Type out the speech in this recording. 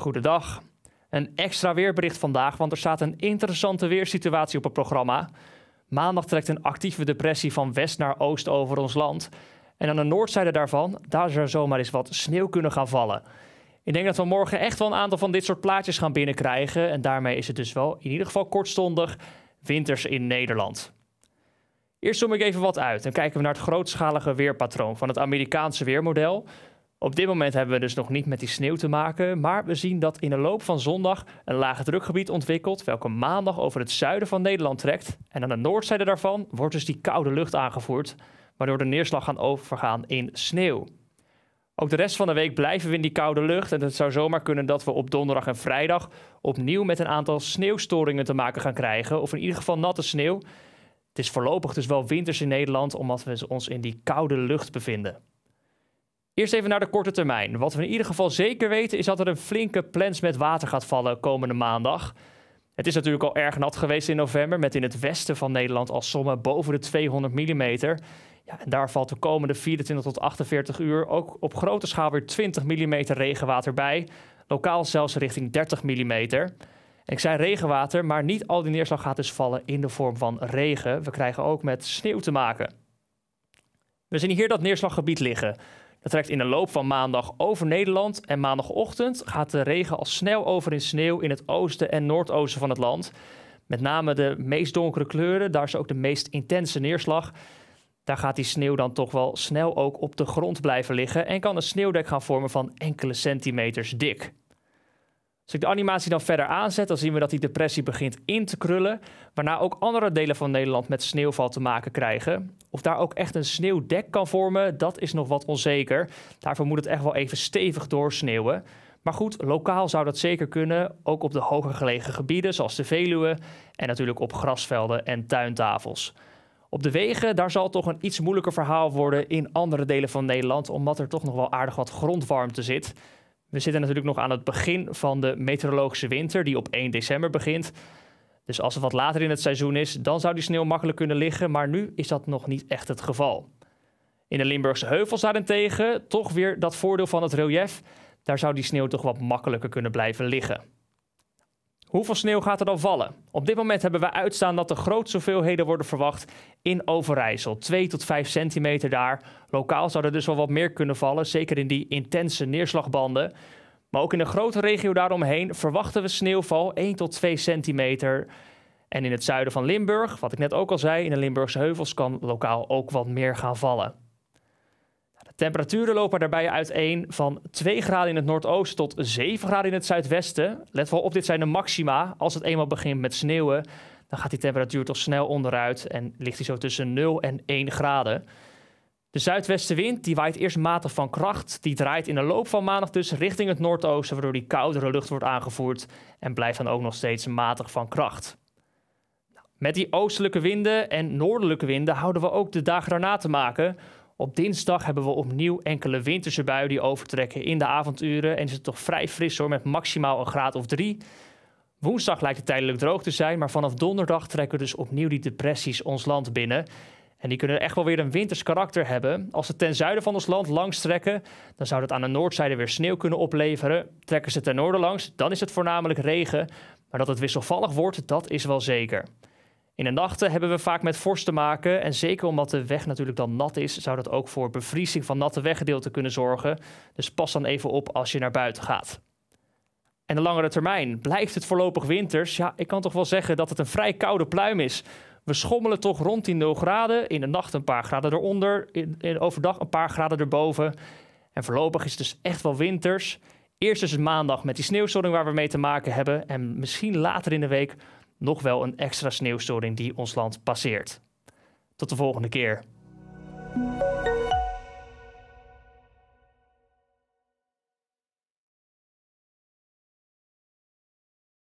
Goedendag. Een extra weerbericht vandaag, want er staat een interessante weersituatie op het programma. Maandag trekt een actieve depressie van west naar oost over ons land. En aan de noordzijde daarvan, daar zou zomaar eens wat sneeuw kunnen gaan vallen. Ik denk dat we morgen echt wel een aantal van dit soort plaatjes gaan binnenkrijgen. En daarmee is het dus wel in ieder geval kortstondig winters in Nederland. Eerst zoom ik even wat uit en kijken we naar het grootschalige weerpatroon van het Amerikaanse weermodel. Op dit moment hebben we dus nog niet met die sneeuw te maken, maar we zien dat in de loop van zondag een lage drukgebied ontwikkelt, welke maandag over het zuiden van Nederland trekt. En aan de noordzijde daarvan wordt dus die koude lucht aangevoerd, waardoor de neerslag gaan overgaan in sneeuw. Ook de rest van de week blijven we in die koude lucht en het zou zomaar kunnen dat we op donderdag en vrijdag opnieuw met een aantal sneeuwstoringen te maken gaan krijgen, of in ieder geval natte sneeuw. Het is voorlopig dus wel winters in Nederland, omdat we ons in die koude lucht bevinden. Eerst even naar de korte termijn. Wat we in ieder geval zeker weten is dat er een flinke plans met water gaat vallen komende maandag. Het is natuurlijk al erg nat geweest in november, met in het westen van Nederland al sommen boven de 200 mm. Ja, en daar valt de komende 24 tot 48 uur ook op grote schaal weer 20 mm regenwater bij. Lokaal zelfs richting 30 mm. ik zei regenwater, maar niet al die neerslag gaat dus vallen in de vorm van regen. We krijgen ook met sneeuw te maken. We zien hier dat neerslaggebied liggen. Dat trekt in de loop van maandag over Nederland en maandagochtend gaat de regen al snel over in sneeuw in het oosten en noordoosten van het land. Met name de meest donkere kleuren, daar is ook de meest intense neerslag. Daar gaat die sneeuw dan toch wel snel ook op de grond blijven liggen en kan een sneeuwdek gaan vormen van enkele centimeters dik. Als ik de animatie dan verder aanzet, dan zien we dat die depressie begint in te krullen, waarna ook andere delen van Nederland met sneeuwval te maken krijgen. Of daar ook echt een sneeuwdek kan vormen, dat is nog wat onzeker. Daarvoor moet het echt wel even stevig doorsneeuwen. Maar goed, lokaal zou dat zeker kunnen, ook op de hoger gelegen gebieden zoals de Veluwe en natuurlijk op grasvelden en tuintafels. Op de wegen, daar zal toch een iets moeilijker verhaal worden in andere delen van Nederland, omdat er toch nog wel aardig wat grondwarmte zit. We zitten natuurlijk nog aan het begin van de meteorologische winter, die op 1 december begint. Dus als het wat later in het seizoen is, dan zou die sneeuw makkelijk kunnen liggen, maar nu is dat nog niet echt het geval. In de Limburgse heuvels daarentegen toch weer dat voordeel van het relief. Daar zou die sneeuw toch wat makkelijker kunnen blijven liggen. Hoeveel sneeuw gaat er dan vallen? Op dit moment hebben we uitstaan dat er grootste hoeveelheden worden verwacht in Overijssel. 2 tot 5 centimeter daar. Lokaal zou er dus wel wat meer kunnen vallen, zeker in die intense neerslagbanden. Maar ook in de grote regio daaromheen verwachten we sneeuwval 1 tot 2 centimeter. En in het zuiden van Limburg, wat ik net ook al zei, in de Limburgse heuvels kan lokaal ook wat meer gaan vallen. Temperaturen lopen daarbij uiteen van 2 graden in het noordoosten tot 7 graden in het zuidwesten. Let wel op, dit zijn de maxima. Als het eenmaal begint met sneeuwen, dan gaat die temperatuur toch snel onderuit en ligt die zo tussen 0 en 1 graden. De zuidwestenwind die waait eerst matig van kracht. Die draait in de loop van maandag dus richting het noordoosten, waardoor die koudere lucht wordt aangevoerd en blijft dan ook nog steeds matig van kracht. Met die oostelijke winden en noordelijke winden houden we ook de dagen daarna te maken. Op dinsdag hebben we opnieuw enkele winterse buien die overtrekken in de avonduren. En is het toch vrij fris hoor, met maximaal een graad of drie. Woensdag lijkt het tijdelijk droog te zijn, maar vanaf donderdag trekken dus opnieuw die depressies ons land binnen. En die kunnen echt wel weer een winters karakter hebben. Als ze ten zuiden van ons land langs trekken, dan zou dat aan de noordzijde weer sneeuw kunnen opleveren. Trekken ze ten noorden langs, dan is het voornamelijk regen. Maar dat het wisselvallig wordt, dat is wel zeker. In de nachten hebben we vaak met vorst te maken. En zeker omdat de weg natuurlijk dan nat is, zou dat ook voor bevriezing van natte weggedeelten kunnen zorgen. Dus pas dan even op als je naar buiten gaat. En de langere termijn, blijft het voorlopig winters? Ja, ik kan toch wel zeggen dat het een vrij koude pluim is. We schommelen toch rond die 0 graden. In de nacht een paar graden eronder, in, overdag een paar graden erboven. En voorlopig is het dus echt wel winters. Eerst is dus het maandag met die sneeuwstorm waar we mee te maken hebben. En misschien later in de week nog wel een extra sneeuwstoring die ons land passeert. Tot de volgende keer.